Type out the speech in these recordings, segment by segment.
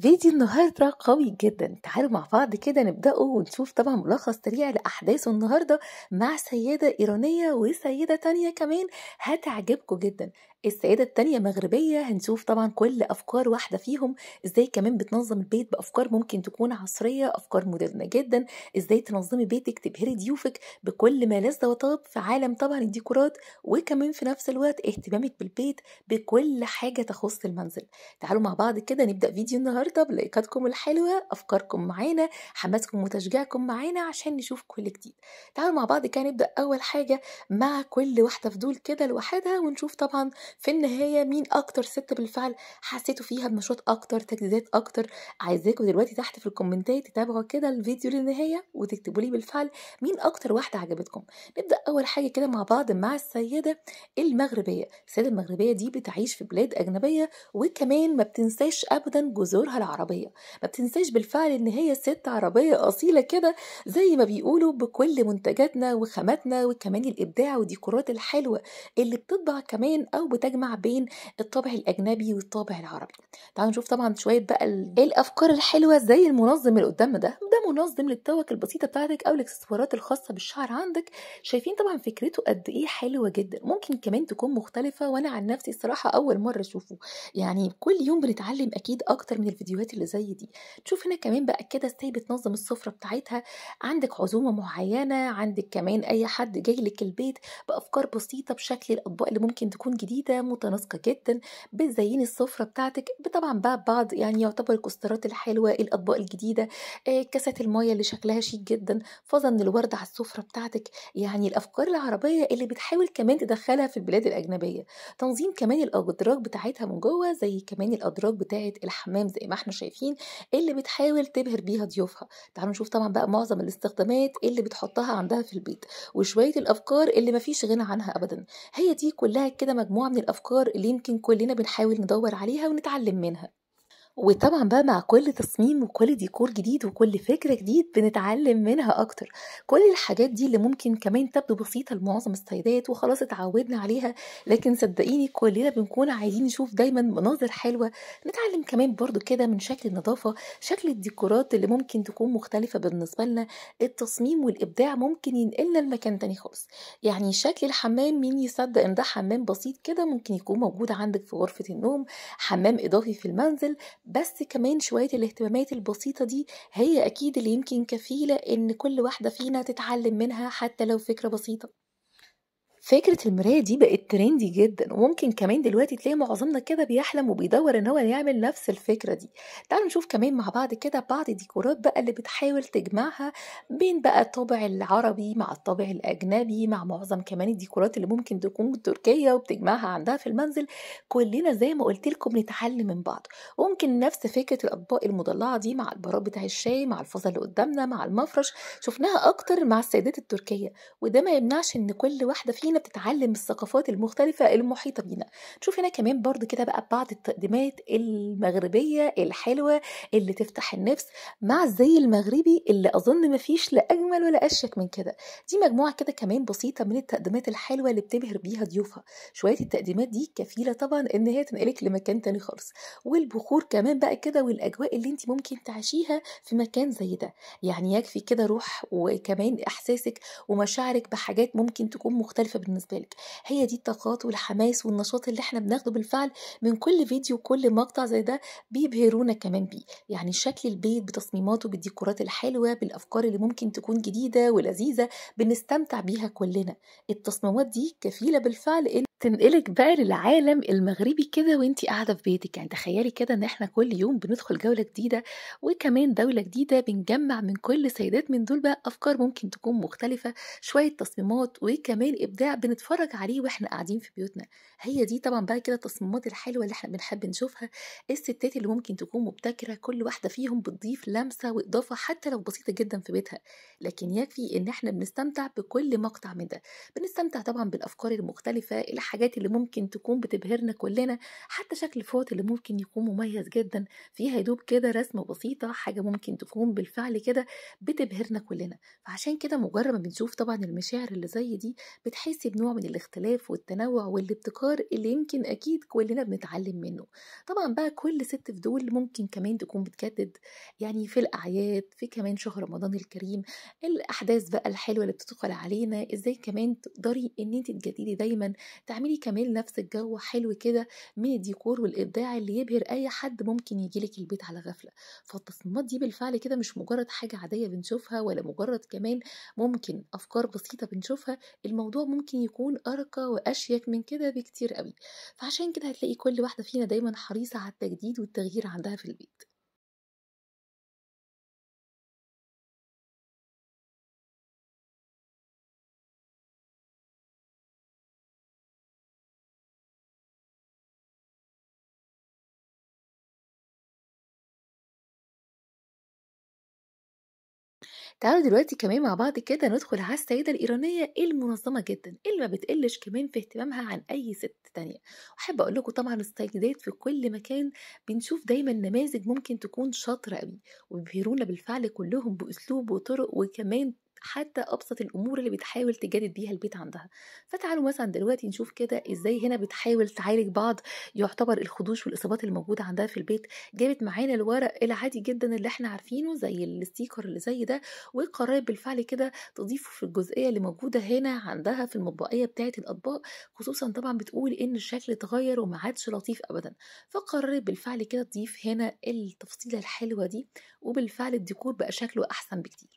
فيديو النهاردة قوي جدا تعالوا مع بعض كده نبدأه ونشوف طبعا ملخص سريع لأحداثه النهاردة مع سيدة إيرانية وسيدة تانية كمان هتعجبكم جدا السيدة التانية مغربية هنشوف طبعا كل أفكار واحدة فيهم ازاي كمان بتنظم البيت بأفكار ممكن تكون عصرية أفكار مودرنة جدا ازاي تنظمي بيتك تبهري ضيوفك بكل ما لذ وطاب في عالم طبعا الديكورات وكمان في نفس الوقت اهتمامك بالبيت بكل حاجة تخص المنزل تعالوا مع بعض كده نبدأ فيديو النهاردة بلايكاتكم الحلوة أفكاركم معانا حماسكم وتشجيعكم معانا عشان نشوف كل جديد تعالوا مع بعض كده نبدأ أول حاجة مع كل واحدة دول كده لوحدها ونشوف طبعا في النهايه مين اكتر ست بالفعل حسيتوا فيها بنشاط اكتر تجهيزات اكتر عايزاكم دلوقتي تحت في الكومنتات تتابعوا كده الفيديو للنهايه وتكتبوا لي بالفعل مين اكتر واحده عجبتكم نبدا اول حاجه كده مع بعض مع السيده المغربيه السيده المغربيه دي بتعيش في بلاد اجنبيه وكمان ما بتنساش ابدا جذورها العربيه ما بتنساش بالفعل ان هي ست عربيه اصيله كده زي ما بيقولوا بكل منتجاتنا وخاماتنا وكمان الابداع والديكورات الحلوه اللي بتطبع كمان او وتجمع بين الطابع الاجنبي والطابع العربي تعالوا نشوف طبعا شويه بقى ايه الافكار الحلوه زي المنظم اللي قدامنا ده ده منظم للتوك البسيطه بتاعتك او الاكسسوارات الخاصه بالشعر عندك شايفين طبعا فكرته قد ايه حلوه جدا ممكن كمان تكون مختلفه وانا عن نفسي الصراحه اول مره اشوفه يعني كل يوم بنتعلم اكيد اكتر من الفيديوهات اللي زي دي تشوف هنا كمان بقى كده ازاي بتنظم السفره بتاعتها عندك عزومه معينه عندك كمان اي حد جاي لك البيت بافكار بسيطه بشكل الاطباق اللي ممكن تكون جديده متناسقه جدا بتزين السفره بتاعتك طبعا بقى بعض يعني يعتبر الكوسترات الحلوه الاطباق الجديده آه، كاسات المايه اللي شكلها شيك جدا فظن الورد على السفره بتاعتك يعني الافكار العربيه اللي بتحاول كمان تدخلها في البلاد الاجنبيه تنظيم كمان الادراج بتاعتها من جوه زي كمان الادراج بتاعه الحمام زي ما احنا شايفين اللي بتحاول تبهر بيها ضيوفها تعالوا نشوف طبعا بقى معظم الاستخدامات اللي بتحطها عندها في البيت وشويه الافكار اللي مفيش غنى عنها ابدا هي دي كلها كده مجموعه من الأفكار اللي يمكن كلنا بنحاول ندور عليها ونتعلم منها وطبعا بقى مع كل تصميم وكل ديكور جديد وكل فكرة جديد بنتعلم منها أكتر كل الحاجات دي اللي ممكن كمان تبدو بسيطة لمعظم السيدات وخلاص اتعودنا عليها لكن صدقيني كلنا بنكون عايزين نشوف دايما مناظر حلوة نتعلم كمان برضو كده من شكل النظافة شكل الديكورات اللي ممكن تكون مختلفة بالنسبة لنا التصميم والإبداع ممكن ينقلنا لمكان تاني خالص يعني شكل الحمام مين يصدق إن ده حمام بسيط كده ممكن يكون موجود عندك في غرفة النوم حمام إضافي في المنزل بس كمان شوية الاهتمامات البسيطة دي هي أكيد اللي يمكن كفيلة إن كل واحدة فينا تتعلم منها حتى لو فكرة بسيطة فكرة المراية دي بقت ترندي جدا وممكن كمان دلوقتي تلاقي معظمنا كده بيحلم وبيدور ان هو يعمل نفس الفكرة دي تعالوا نشوف كمان مع بعض كده بعض الديكورات بقى اللي بتحاول تجمعها بين بقى الطابع العربي مع الطابع الأجنبي مع معظم كمان الديكورات اللي ممكن تكون تركية وبتجمعها عندها في المنزل كلنا زي ما قلت لكم نتعلم من بعض وممكن نفس فكرة الأطباق المضلعة دي مع البراد بتاع الشاي مع الفازة اللي قدامنا مع المفرش شفناها أكتر مع السيدات التركية وده ما يمنعش إن كل واحدة فينا خلينا بتتعلم الثقافات المختلفة المحيطة بينا نشوف هنا كمان برضو كده بقى بعض التقديمات المغربية الحلوة اللي تفتح النفس مع الزي المغربي اللي أظن مفيش لا أجمل ولا أشك من كده دي مجموعة كده كمان بسيطة من التقديمات الحلوة اللي بتبهر بيها ضيوفها شوية التقديمات دي كفيلة طبعا إن هي تنقلك لمكان تاني خالص والبخور كمان بقى كده والأجواء اللي أنت ممكن تعيشيها في مكان زي ده يعني يكفي كده روح وكمان إحساسك ومشاعرك بحاجات ممكن تكون مختلفة بالنسبه لك هي دي الطاقات والحماس والنشاط اللي احنا بناخده بالفعل من كل فيديو وكل مقطع زي ده بيبهرونا كمان بيه يعني شكل البيت بتصميماته بالديكورات الحلوه بالافكار اللي ممكن تكون جديده ولذيذه بنستمتع بيها كلنا التصميمات دي كفيله بالفعل ان تنقلك بقى للعالم المغربي كده وانت قاعده في بيتك يعني تخيلي كده ان احنا كل يوم بندخل جوله جديده وكمان دوله جديده بنجمع من كل سيدات من دول بقى افكار ممكن تكون مختلفه شويه تصميمات وكمان ابداع بنتفرج عليه واحنا قاعدين في بيوتنا هي دي طبعا بقى كده التصميمات الحلوه اللي احنا بنحب نشوفها الستات اللي ممكن تكون مبتكره كل واحده فيهم بتضيف لمسه واضافه حتى لو بسيطه جدا في بيتها لكن يكفي ان احنا بنستمتع بكل مقطع من ده بنستمتع طبعا بالافكار المختلفه الحاجات اللي ممكن تكون بتبهرنا كلنا حتى شكل فوط اللي ممكن يكون مميز جدا فيها يدوب كده رسمه بسيطه حاجه ممكن تكون بالفعل كده بتبهرنا كلنا فعشان كده مجرد ما بنشوف طبعا المشاعر اللي زي دي بتحس بتحسي بنوع من الاختلاف والتنوع والابتكار اللي يمكن أكيد كلنا بنتعلم منه طبعا بقى كل ست في دول ممكن كمان تكون بتجدد يعني في الأعياد في كمان شهر رمضان الكريم الأحداث بقى الحلوة اللي بتدخل علينا إزاي كمان تقدري إن أنت تجددي دايما تعملي كمان نفس الجو حلو كده من الديكور والإبداع اللي يبهر أي حد ممكن يجيلك البيت على غفلة فالتصميمات دي بالفعل كده مش مجرد حاجة عادية بنشوفها ولا مجرد كمان ممكن أفكار بسيطة بنشوفها الموضوع ممكن ممكن يكون أرقى وأشيك من كده بكتير قوي فعشان كده هتلاقي كل واحدة فينا دايما حريصة على التجديد والتغيير عندها في البيت تعالوا دلوقتي كمان مع بعض كده ندخل على السيدة الإيرانية المنظمة جدا اللي ما بتقلش كمان في اهتمامها عن أي ست تانية وحب أقول لكم طبعا السيدات في كل مكان بنشوف دايما نماذج ممكن تكون شاطرة قوي وبيبهرونا بالفعل كلهم بأسلوب وطرق وكمان حتى ابسط الامور اللي بتحاول تجدد بيها البيت عندها فتعالوا مثلا دلوقتي نشوف كده ازاي هنا بتحاول تعالج بعض يعتبر الخدوش والاصابات الموجوده عندها في البيت جابت معانا الورق العادي جدا اللي احنا عارفينه زي الستيكر اللي زي ده وقررت بالفعل كده تضيفه في الجزئيه اللي موجوده هنا عندها في المطبقيه بتاعه الاطباق خصوصا طبعا بتقول ان الشكل اتغير وما عادش لطيف ابدا فقررت بالفعل كده تضيف هنا التفصيله الحلوه دي وبالفعل الديكور بقى شكله احسن بكتير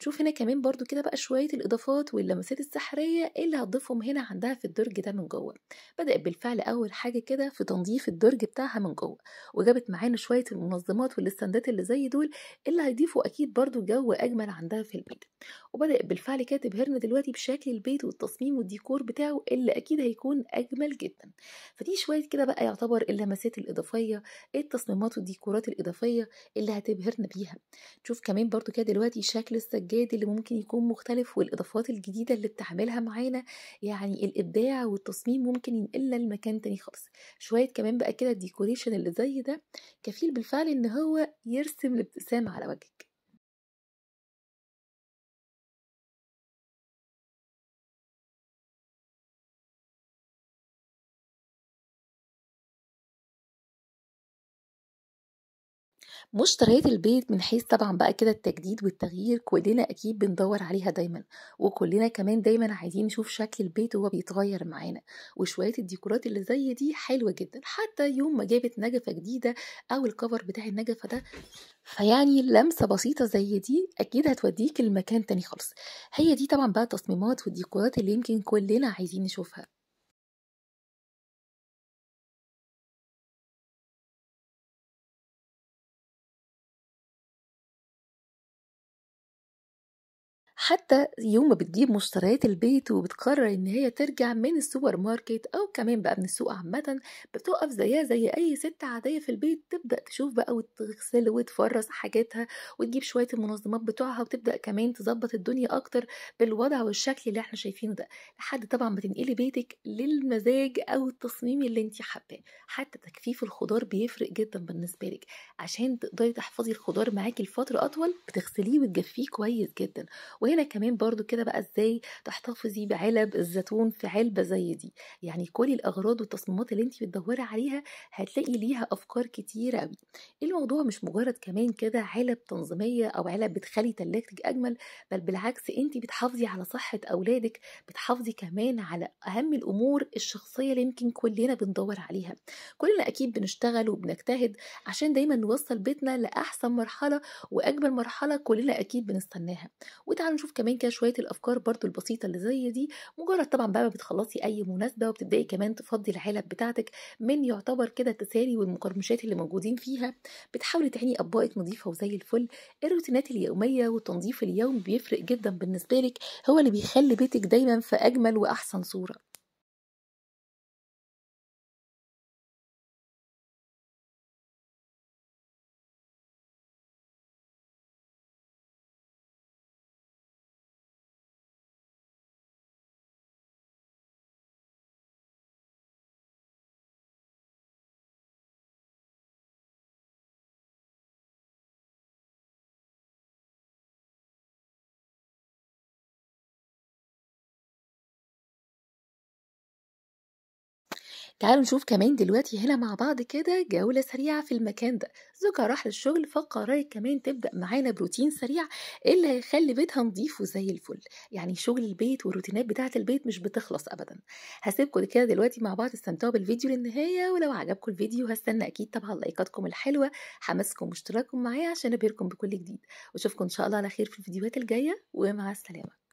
نشوف هنا كمان برضو كده بقى شويه الاضافات واللمسات السحريه اللي هتضيفهم هنا عندها في الدرج ده من جوه بدات بالفعل اول حاجه كده في تنظيف الدرج بتاعها من جوه وجابت معانا شويه المنظمات والاستندات اللي زي دول اللي هيضيفوا اكيد برضو جو اجمل عندها في البيت وبدات بالفعل كده تبهرنا دلوقتي بشكل البيت والتصميم والديكور بتاعه اللي اكيد هيكون اجمل جدا فدي شويه كده بقى يعتبر اللمسات الاضافيه التصميمات والديكورات الاضافيه اللي هتبهرنا بيها تشوف كمان برضو كده دلوقتي شكل السجاد اللي ممكن يكون مختلف والاضافات الجديده اللي بتعملها معانا يعني الابداع والتصميم ممكن ينقلنا لمكان تاني خالص شويه كمان بقى كده الديكوريشن اللي زي ده كفيل بالفعل ان هو يرسم الابتسامه على وجهك مشتريات البيت من حيث طبعا بقى كده التجديد والتغيير كلنا اكيد بندور عليها دايما وكلنا كمان دايما عايزين نشوف شكل البيت وهو بيتغير معانا وشويه الديكورات اللي زي دي حلوه جدا حتى يوم ما جابت نجفه جديده او الكفر بتاع النجفه ده فيعني لمسة بسيطة زي دي أكيد هتوديك لمكان تاني خالص هي دي طبعا بقى التصميمات والديكورات اللي يمكن كلنا عايزين نشوفها حتى يوم ما بتجيب مشتريات البيت وبتقرر ان هي ترجع من السوبر ماركت او كمان بقى من السوق عامه بتقف زيها زي اي ست عاديه في البيت تبدا تشوف بقى وتغسل وتفرس حاجاتها وتجيب شويه المنظمات بتوعها وتبدا كمان تظبط الدنيا اكتر بالوضع والشكل اللي احنا شايفينه ده لحد طبعا ما تنقلي بيتك للمزاج او التصميم اللي انت حباه حتى تجفيف الخضار بيفرق جدا بالنسبه لك عشان تقدري تحفظي الخضار معاكي لفتره اطول بتغسليه وتجفيه كويس جدا وهي وهنا كمان برضو كده بقى ازاي تحتفظي بعلب الزيتون في علبه زي دي يعني كل الاغراض والتصميمات اللي انت بتدوري عليها هتلاقي ليها افكار كتيره قوي الموضوع مش مجرد كمان كده علب تنظيميه او علب بتخلي تلاجتك اجمل بل بالعكس انت بتحافظي على صحه اولادك بتحافظي كمان على اهم الامور الشخصيه اللي يمكن كلنا بندور عليها كلنا اكيد بنشتغل وبنجتهد عشان دايما نوصل بيتنا لاحسن مرحله واجمل مرحله كلنا اكيد بنستناها وتعالوا نشوف كمان كده شويه الافكار برضو البسيطه اللي زي دي مجرد طبعا بقى ما بتخلصي اي مناسبه وبتبداي كمان تفضي العلب بتاعتك من يعتبر كده التسالي والمقرمشات اللي موجودين فيها بتحاولي تعيني اطباقك نظيفه وزي الفل الروتينات اليوميه والتنظيف اليوم بيفرق جدا بالنسبه لك هو اللي بيخلي بيتك دايما في اجمل واحسن صوره تعالوا نشوف كمان دلوقتي هنا مع بعض كده جولة سريعة في المكان ده زوجها راح للشغل فقررت كمان تبدأ معانا بروتين سريع اللي هيخلي بيتها نظيف وزي الفل يعني شغل البيت والروتينات بتاعة البيت مش بتخلص أبدا هسيبكم كده دلوقتي مع بعض استمتعوا بالفيديو للنهاية ولو عجبكم الفيديو هستنى أكيد طبعا لايكاتكم الحلوة حماسكم واشتراككم معايا عشان أبهركم بكل جديد وأشوفكم إن شاء الله على خير في الفيديوهات الجاية ومع السلامة